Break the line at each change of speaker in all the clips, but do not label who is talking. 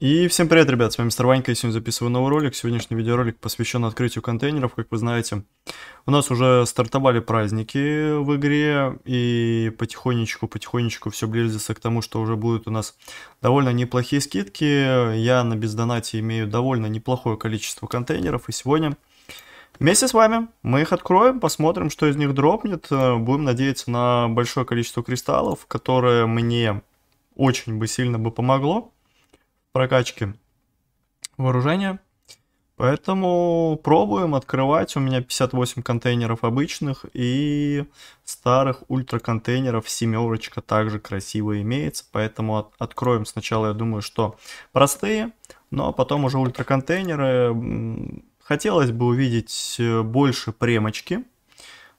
И всем привет, ребят, с вами Мистер Ванька, я сегодня записываю новый ролик. Сегодняшний видеоролик посвящен открытию контейнеров, как вы знаете. У нас уже стартовали праздники в игре, и потихонечку-потихонечку все близится к тому, что уже будут у нас довольно неплохие скидки. Я на бездонате имею довольно неплохое количество контейнеров, и сегодня вместе с вами мы их откроем, посмотрим, что из них дропнет. Будем надеяться на большое количество кристаллов, которое мне очень бы сильно бы помогло прокачки вооружения. Поэтому пробуем открывать. У меня 58 контейнеров обычных и старых ультра контейнеров семерочка также красиво имеется. Поэтому от, откроем сначала, я думаю, что простые, но ну, а потом уже ультра контейнеры. Хотелось бы увидеть э, больше премочки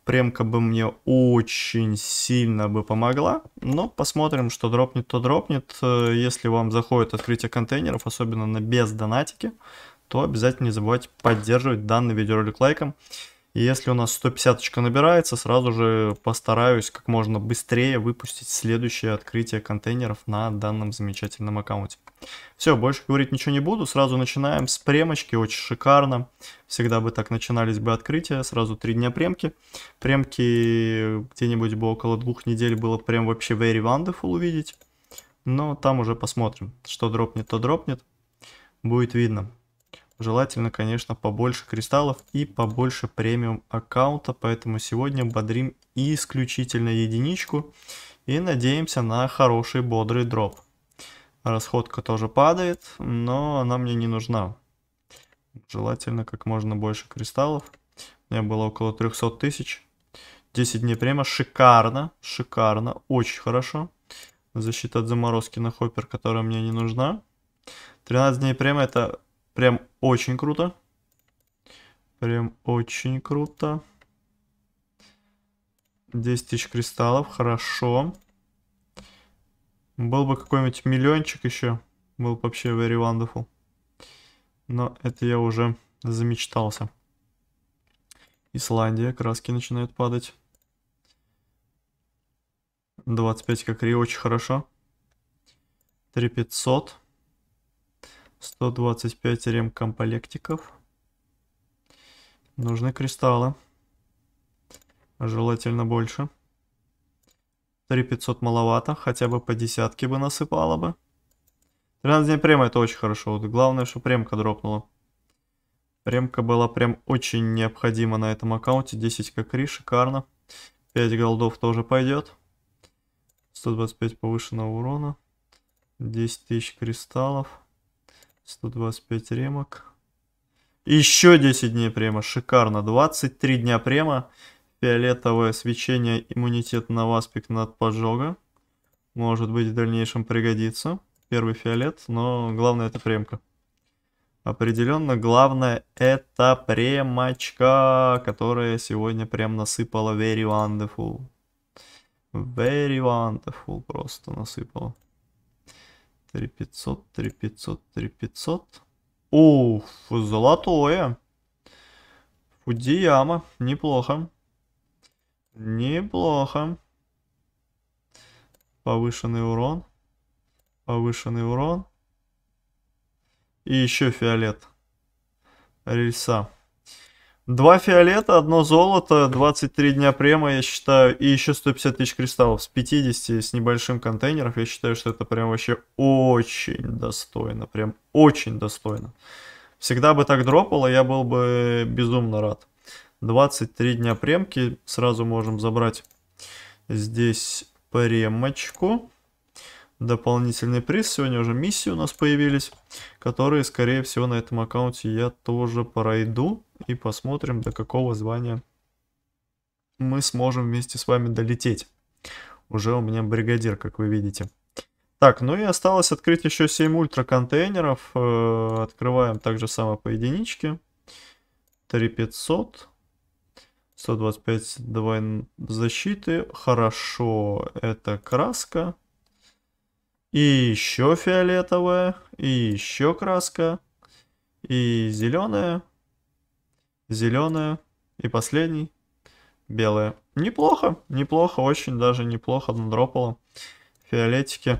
Премка бы мне очень сильно бы помогла, но посмотрим, что дропнет, то дропнет. Э, если вам заходит открытие контейнеров, особенно на без то обязательно не забывайте поддерживать данный видеоролик лайком. И если у нас 150 набирается, сразу же постараюсь как можно быстрее выпустить следующее открытие контейнеров на данном замечательном аккаунте. Все, больше говорить ничего не буду. Сразу начинаем с премочки, очень шикарно. Всегда бы так начинались бы открытия, сразу три дня премки. Премки где-нибудь бы около двух недель было прям вообще very wonderful увидеть. Но там уже посмотрим, что дропнет, то дропнет. Будет видно. Желательно, конечно, побольше кристаллов и побольше премиум аккаунта, поэтому сегодня бодрим исключительно единичку и надеемся на хороший бодрый дроп. Расходка тоже падает, но она мне не нужна. Желательно как можно больше кристаллов. У меня было около 300 тысяч. 10 дней према. Шикарно. Шикарно. Очень хорошо. Защита от заморозки на хоппер, которая мне не нужна. 13 дней према это Прям очень круто. Прям очень круто. 10 тысяч кристаллов, хорошо. Был бы какой-нибудь миллиончик еще, был бы вообще very wonderful. Но это я уже замечтался. Исландия, краски начинают падать. 25 как Ри, очень хорошо. 3500. 125 ремкомплектиков. Нужны кристаллы. Желательно больше. 3500 маловато, хотя бы по десятке бы насыпало бы. 13 дней према это очень хорошо. Вот главное, что премка дропнула. Премка была прям очень необходима на этом аккаунте. 10 кокри, шикарно. 5 голдов тоже пойдет. 125 повышенного урона. 10 тысяч кристаллов. 125 ремок. Еще 10 дней према, шикарно. 23 дня према. Фиолетовое свечение, иммунитет на васпик над поджога. Может быть в дальнейшем пригодится. Первый фиолет, но главное это премка. Определенно, главное это премочка, которая сегодня прям насыпала very wonderful. Very wonderful просто насыпала. 3500, 3500, 3500. Уф, золотое. Фудияма, неплохо. Неплохо. Повышенный урон. Повышенный урон. И еще фиолет. Рельса. Два фиолета, одно золото, 23 дня према, я считаю, и еще 150 тысяч кристаллов с 50 с небольшим контейнеров. Я считаю, что это прям вообще очень достойно, прям очень достойно. Всегда бы так дропало, я был бы безумно рад. 23 дня премки, сразу можем забрать здесь премочку. Дополнительный приз, сегодня уже миссии у нас появились, которые, скорее всего, на этом аккаунте я тоже пройду и посмотрим, до какого звания мы сможем вместе с вами долететь. Уже у меня бригадир, как вы видите. Так, ну и осталось открыть еще 7 ультра контейнеров. Э, открываем также самое по единичке. 3500. 125 давай защиты. Хорошо, это краска. И еще фиолетовая. И еще краска. И зеленая зеленая и последний белая. Неплохо, неплохо, очень даже неплохо надропало фиолетики.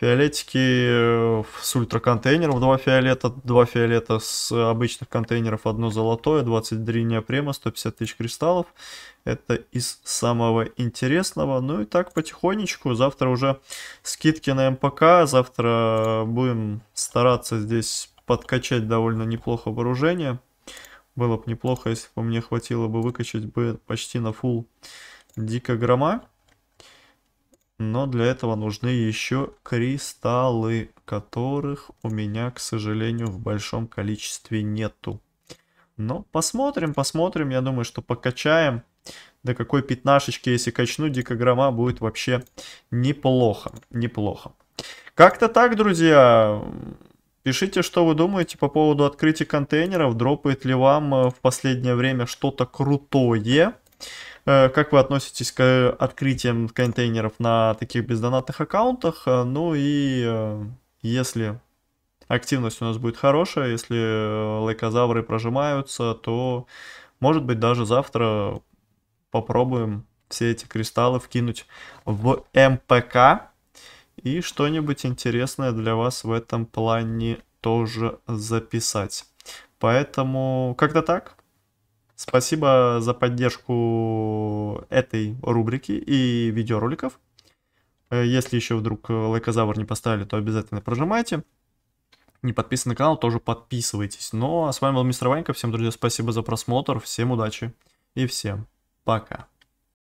Фиолетики э, с ультраконтейнеров, два фиолета, два фиолета с обычных контейнеров, одно золотое, 23 неопрема, 150 тысяч кристаллов. Это из самого интересного. Ну и так потихонечку, завтра уже скидки на МПК, завтра будем стараться здесь подкачать довольно неплохо вооружение. Было бы неплохо, если бы мне хватило бы выкачать бы почти на фул дико грома. Но для этого нужны еще кристаллы, которых у меня, к сожалению, в большом количестве нету. Но посмотрим, посмотрим. Я думаю, что покачаем. До какой пятнашечки, если качну дикограмма, будет вообще неплохо. Неплохо. Как-то так, друзья. Пишите, что вы думаете по поводу открытия контейнеров. Дропает ли вам э, в последнее время что-то крутое? Э, как вы относитесь к открытиям контейнеров на таких бездонатных аккаунтах? Э, ну и если активность у нас будет хорошая, если лайкозавры прожимаются, то может быть даже завтра попробуем все эти кристаллы вкинуть в МПК и что-нибудь интересное для вас в этом плане тоже записать. Поэтому как-то так. Спасибо за поддержку этой рубрики и видеороликов. Э, если еще вдруг э, лайкозавр не поставили, то обязательно прожимайте. Не подписаны на канал, тоже подписывайтесь. Ну а с вами был Мистер Ванька. Всем, друзья, спасибо за просмотр. Всем удачи и всем пока.